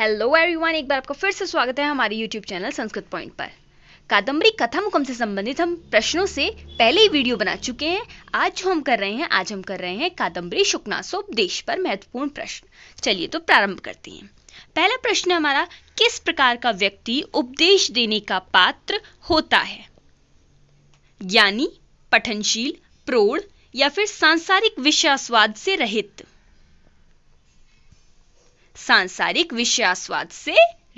hello everyone एक बार आपका फिर से स्वागत है हमारे यूट्यूब चैनल संस्कृत पॉइंट पर कादम्बरी कथा मुकम से संबंधित हम प्रश्नों से पहले ही वीडियो बना चुके हैं आज जो हम कर रहे हैं आज हम कर रहे हैं कादम्बरी शुक्नासोपदेश पर महत्वपूर्ण प्रश्न चलिए तो प्रारंभ करते हैं पहला प्रश्न हमारा किस प्रकार का व्यक्ति उपदेश देने का पात्र होता है ज्ञानी पठनशील प्रौढ़ या फिर सांसारिक विश्वासवाद से रहित सांसारिक विषयास्वाद से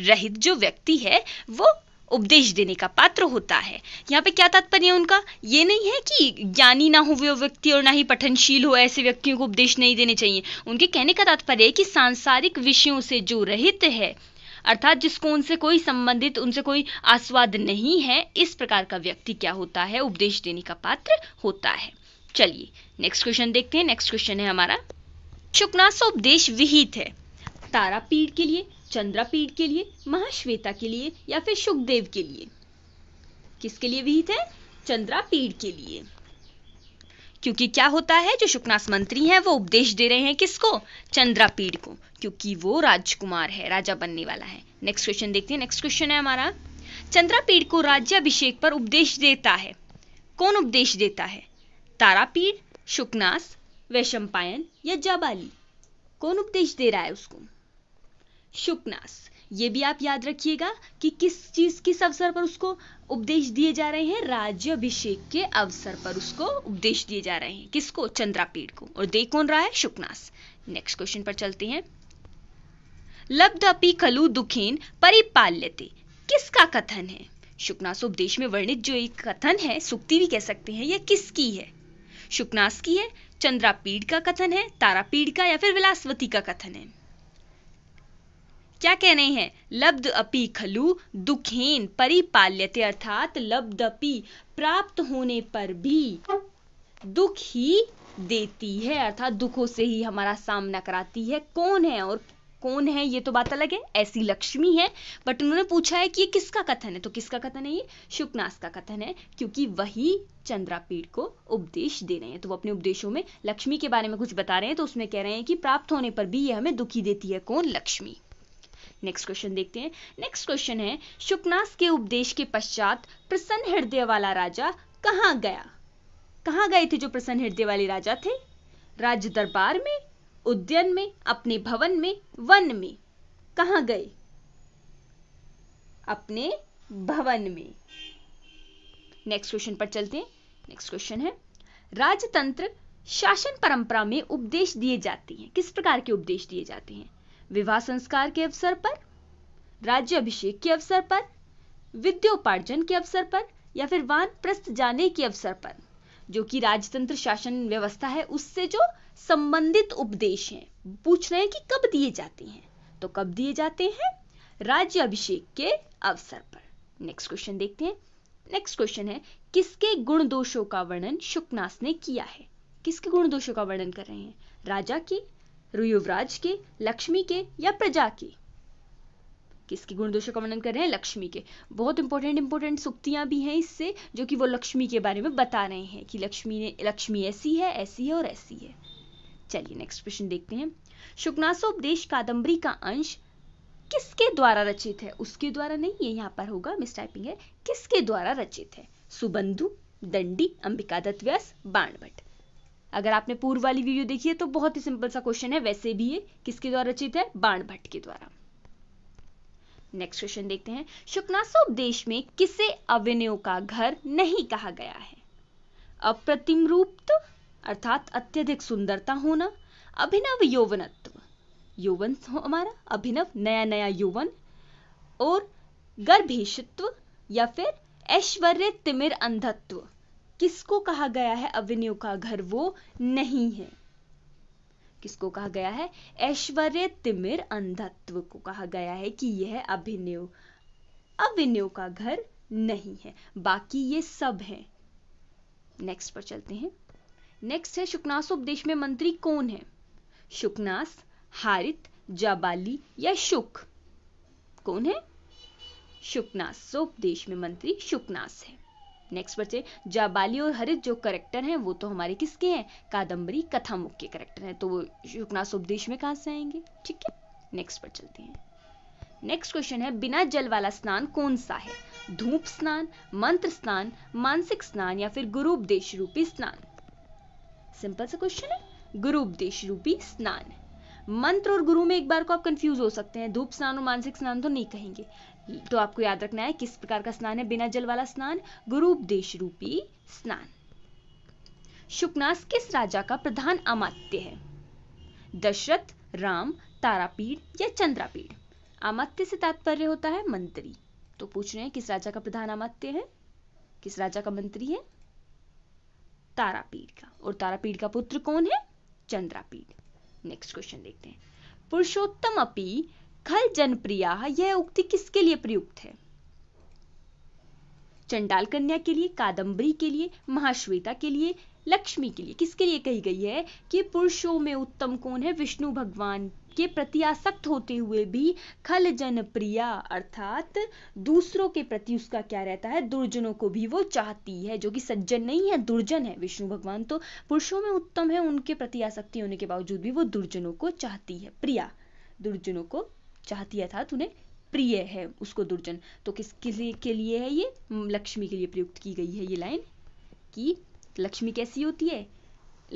रहित जो व्यक्ति है वो उपदेश देने का पात्र होता है यहाँ पे क्या तात्पर्य है उनका ये नहीं है कि ज्ञानी ना हो वो व्यक्ति और ना ही पठनशील हो ऐसे व्यक्तियों को उपदेश नहीं देने चाहिए उनके कहने का तात्पर्य है कि सांसारिक विषयों से जो रहित है अर्थात जिसको उनसे कोई संबंधित उनसे कोई आस्वाद नहीं है इस प्रकार का व्यक्ति क्या होता है उपदेश देने का पात्र होता है चलिए नेक्स्ट क्वेश्चन देखते हैं नेक्स्ट क्वेश्चन है हमारा शुक्नासोपदेश विहित है तारापीठ के लिए चंद्रापीठ के लिए महाश्वेता के लिए या फिर सुखदेव के लिए किसके लिए विहित है चंद्रापीठ के लिए क्योंकि क्या होता है जो शुकनास मंत्री हैं वो उपदेश दे रहे हैं किसको चंद्रापीठ को क्योंकि वो राजकुमार है राजा बनने वाला है नेक्स्ट क्वेश्चन देखते हैं नेक्स्ट क्वेश्चन है हमारा चंद्रापीठ को राज्याभिषेक पर उपदेश देता है कौन उपदेश देता है तारापीठ शुकनास वैशंपायन या जाबाली कौन उपदेश दे रहा है उसको शुकनास ये भी आप याद रखिएगा कि किस चीज किस अवसर पर उसको उपदेश दिए जा रहे हैं राज्य अभिषेक के अवसर पर उसको उपदेश दिए जा रहे हैं किसको चंद्रापीठ को और दे कौन रहा है शुकनास नेक्स्ट क्वेश्चन पर चलते हैं लब्धपि खलु दुखीन परिपाल्यते किसका कथन है शुकनास उपदेश में वर्णित जो एक कथन है सुक्ति भी कह सकते हैं यह किसकी है शुकनास की है चंद्रापीठ का कथन है तारापीठ का या फिर विलासवती का कथन है क्या कह रहे हैं लब्ध अपी खलु दुखेन परिपाल्यते अर्थात लब्ध अपी प्राप्त होने पर भी दुख ही देती है अर्थात दुखों से ही हमारा सामना कराती है कौन है और कौन है ये तो बात अलग है ऐसी लक्ष्मी है बट उन्होंने पूछा है कि ये किसका कथन है तो किसका कथन है ये शुकनास का कथन है क्योंकि वही चंद्रापीठ को उपदेश दे रहे हैं तो वो अपने उपदेशों में लक्ष्मी के बारे में कुछ बता रहे हैं तो उसमें कह रहे हैं कि प्राप्त होने पर भी ये हमें दुखी देती है कौन लक्ष्मी नेक्स्ट क्वेश्चन देखते हैं नेक्स्ट क्वेश्चन है शुकनास के उपदेश के पश्चात प्रसन्न हृदय वाला राजा कहाँ गया कहाँ गए थे जो प्रसन्न हृदय वाले राजा थे राज्य दरबार में उद्यन में अपने भवन में वन में कहाँ गए अपने भवन में नेक्स्ट क्वेश्चन पर चलते हैं नेक्स्ट क्वेश्चन है राजतंत्र शासन परंपरा में उपदेश दिए जाते हैं किस प्रकार के उपदेश दिए जाते हैं विवाह संस्कार के अवसर पर राज्य अभिषेक के अवसर पर विद्योपार्जन के अवसर पर या फिर प्रस्त जाने के अवसर पर जो कि राजतंत्र शासन व्यवस्था है उससे जो संबंधित उपदेश हैं पूछ रहे हैं कि कब दिए जाते हैं तो कब दिए जाते हैं राज्य अभिषेक के अवसर पर नेक्स्ट क्वेश्चन देखते हैं नेक्स्ट क्वेश्चन है किसके गुण दोषों का वर्णन शुकनास ने किया है किसके गुण दोषों का वर्णन कर रहे हैं राजा की रुयुवराज के लक्ष्मी के या प्रजा की किसके गुण दोषों का वर्णन कर रहे हैं लक्ष्मी के बहुत इंपॉर्टेंट इंपॉर्टेंट सुक्तियां भी हैं इससे जो कि वो लक्ष्मी के बारे में बता रहे हैं कि लक्ष्मी ने लक्ष्मी ऐसी है ऐसी है और ऐसी है चलिए नेक्स्ट क्वेश्चन देखते हैं शुक्नासोपदेश कादंबरी का अंश किसके द्वारा रचित है उसके द्वारा नहीं है यहाँ पर होगा मिस टाइपिंग है किसके द्वारा रचित है सुबंधु दंडी अंबिका दत्त व्यास बाणभट्ट अगर आपने पूर्व वाली वीडियो देखी है तो बहुत ही सिंपल सा क्वेश्चन है वैसे भी ये किसके द्वारा रचित है बाण भट्ट के द्वारा नेक्स्ट क्वेश्चन देखते हैं शुक्नासोपदेश में किसे अविनयों का घर नहीं कहा गया है अप्रतिम रूप तो, अर्थात अत्यधिक सुंदरता होना अभिनव यौवनत्व यौवन हमारा अभिनव नया नया यौवन और गर्भेशत्व या फिर ऐश्वर्य तिमिर अंधत्व किसको कहा गया है अविनय का घर वो नहीं है किसको कहा गया है ऐश्वर्य तिमिर अंधत्व को कहा गया है कि यह अभिनय अभिनव का घर नहीं है बाकी ये सब है नेक्स्ट पर चलते हैं नेक्स्ट है शुकनास उपदेश में मंत्री कौन है शुकनास हारित जाबाली या शुक कौन है शुकनास उपदेश में मंत्री शुकनास है नेक्स्ट बच्चे जाबाली और हरित जो करेक्टर हैं वो तो हमारे किसके हैं कादम्बरी कथामुख के करेक्टर हैं तो वो शुकना उपदेश में कहाँ से आएंगे ठीक है नेक्स्ट पर चलते हैं नेक्स्ट क्वेश्चन है बिना जल वाला स्नान कौन सा है धूप स्नान मंत्र स्नान मानसिक स्नान या फिर गुरु उपदेश रूपी स्नान सिंपल सा क्वेश्चन है गुरु उपदेश रूपी स्नान मंत्र और गुरु में एक बार को आप कंफ्यूज हो सकते हैं धूप स्नान और मानसिक स्नान तो नहीं कहेंगे तो आपको याद रखना है किस प्रकार का स्नान है बिना जल वाला स्नान गुरु उपदेश रूपी स्नान शुकनास किस राजा का प्रधान अमात्य है दशरथ राम तारापीढ़ या चंद्रापीढ़ अमात्य से तात्पर्य होता है मंत्री तो पूछ रहे हैं किस राजा का प्रधान अमात्य है किस राजा का मंत्री है तारापीढ़ का और तारापीढ़ का पुत्र कौन है चंद्रापीढ़ नेक्स्ट क्वेश्चन देखते हैं पुरुषोत्तम अपी खल जनप्रिया यह उक्ति किसके लिए प्रयुक्त है चंडाल कन्या के लिए कादंबरी के लिए महाश्वेता के लिए लक्ष्मी के लिए किसके लिए कही गई है कि पुरुषों में उत्तम कौन है विष्णु भगवान के प्रति आसक्त होते हुए भी खल जनप्रिया अर्थात दूसरों के प्रति उसका क्या रहता है दुर्जनों को भी वो चाहती है जो कि सज्जन नहीं है दुर्जन है विष्णु भगवान तो पुरुषों में उत्तम है उनके प्रति आसक्ति होने के बावजूद भी वो दुर्जनों को चाहती है प्रिया दुर्जनों को चाहती था तूने प्रिय है उसको दुर्जन तो किस किसी के लिए है ये लक्ष्मी के लिए प्रयुक्त की गई है ये लाइन कि लक्ष्मी कैसी होती है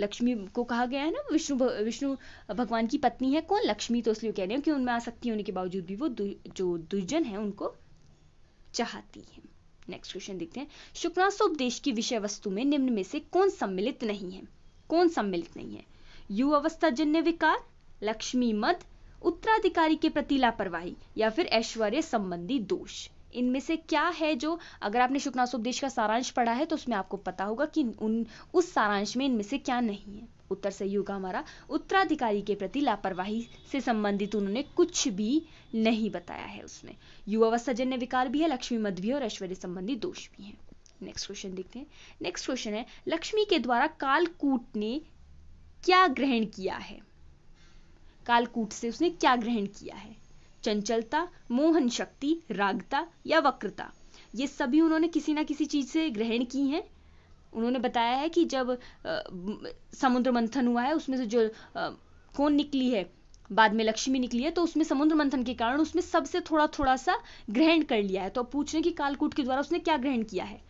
लक्ष्मी को कहा गया है ना विष्णु विष्णु भगवान की पत्नी है कौन लक्ष्मी तो इसलिए कह रहे हो कि उनमें आसक्ति होने के बावजूद भी वो दु, जो दुर्जन है उनको चाहती है नेक्स्ट क्वेश्चन देखते हैं शुक्रांशोपदेश की विषय वस्तु में निम्न में से कौन सम्मिलित नहीं है कौन सम्मिलित नहीं है यु अवस्था जन्य विकार लक्ष्मी मद उत्तराधिकारी के प्रति लापरवाही या फिर ऐश्वर्य संबंधी दोष इनमें से क्या है जो अगर आपने शुक्नासोपदेश का सारांश पढ़ा है तो उसमें आपको पता होगा कि उन उस सारांश में इनमें से क्या नहीं है उत्तर सही होगा हमारा उत्तराधिकारी के प्रति लापरवाही से संबंधित उन्होंने कुछ भी नहीं बताया है उसमें युवावस्था जन्य विकार भी है लक्ष्मी मध भी है और ऐश्वर्य संबंधी दोष भी है नेक्स्ट क्वेश्चन देखते हैं नेक्स्ट क्वेश्चन है लक्ष्मी के द्वारा कालकूट ने क्या ग्रहण किया है कालकूट से उसने क्या ग्रहण किया है चंचलता मोहन शक्ति रागता या वक्रता ये सभी उन्होंने किसी ना किसी चीज से ग्रहण की हैं उन्होंने बताया है कि जब आ, समुद्र मंथन हुआ है उसमें से जो आ, कौन निकली है बाद में लक्ष्मी निकली है तो उसमें समुद्र मंथन के कारण उसमें सबसे थोड़ा थोड़ा सा ग्रहण कर लिया है तो अब पूछ रहे कि कालकूट के द्वारा उसने क्या ग्रहण किया है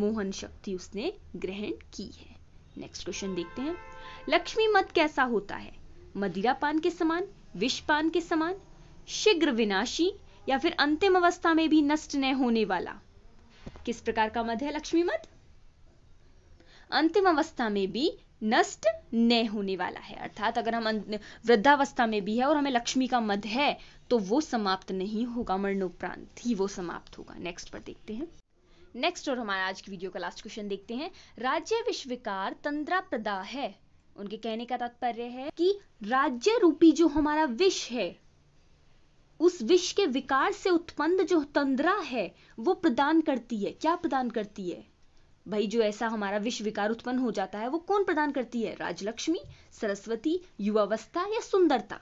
मोहन शक्ति उसने ग्रहण की है नेक्स्ट क्वेश्चन देखते हैं लक्ष्मी मत कैसा होता है मदिरापान के समान विषपान के समान शीघ्र विनाशी या फिर अंतिम अवस्था में भी नष्ट न होने वाला किस प्रकार का मध है लक्ष्मी मद अंतिम अवस्था में भी नष्ट न होने वाला है अर्थात अगर हम अं- वृद्धावस्था में भी है और हमें लक्ष्मी का मध है तो वो समाप्त नहीं होगा मरणोपरांत ही वो समाप्त होगा नेक्स्ट पर देखते हैं नेक्स्ट और हमारा आज की वीडियो का लास्ट क्वेश्चन देखते हैं राज्य विश्वकार तंद्रा प्रदा है उनके कहने का तात्पर्य है कि राज्य रूपी जो हमारा विष है उस विष के विकार से उत्पन्न जो तंद्रा है वो प्रदान करती है क्या प्रदान करती है भाई जो ऐसा हमारा विश्व विकार उत्पन्न हो जाता है वो कौन प्रदान करती है राजलक्ष्मी सरस्वती युवावस्था या सुंदरता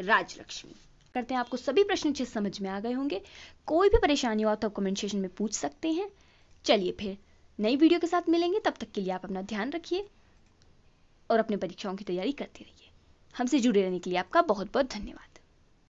राजलक्ष्मी करते हैं आपको सभी प्रश्न अच्छे समझ में आ गए होंगे कोई भी परेशानी हो तो आप कमेंट सेशन में पूछ सकते हैं चलिए फिर नई वीडियो के साथ मिलेंगे तब तक के लिए आप अपना ध्यान रखिए और अपनी परीक्षाओं की तैयारी करते रहिए हमसे जुड़े रहने के लिए आपका बहुत बहुत धन्यवाद